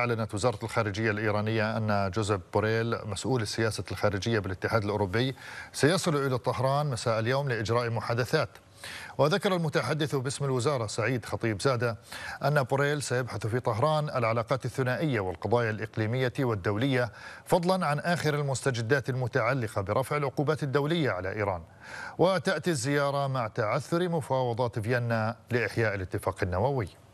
أعلنت وزارة الخارجية الإيرانية أن جوزيف بوريل مسؤول السياسة الخارجية بالاتحاد الأوروبي سيصل إلى طهران مساء اليوم لإجراء محادثات وذكر المتحدث باسم الوزارة سعيد خطيب زادة أن بوريل سيبحث في طهران العلاقات الثنائية والقضايا الإقليمية والدولية فضلا عن آخر المستجدات المتعلقة برفع العقوبات الدولية على إيران وتأتي الزيارة مع تعثر مفاوضات فيينا لإحياء الاتفاق النووي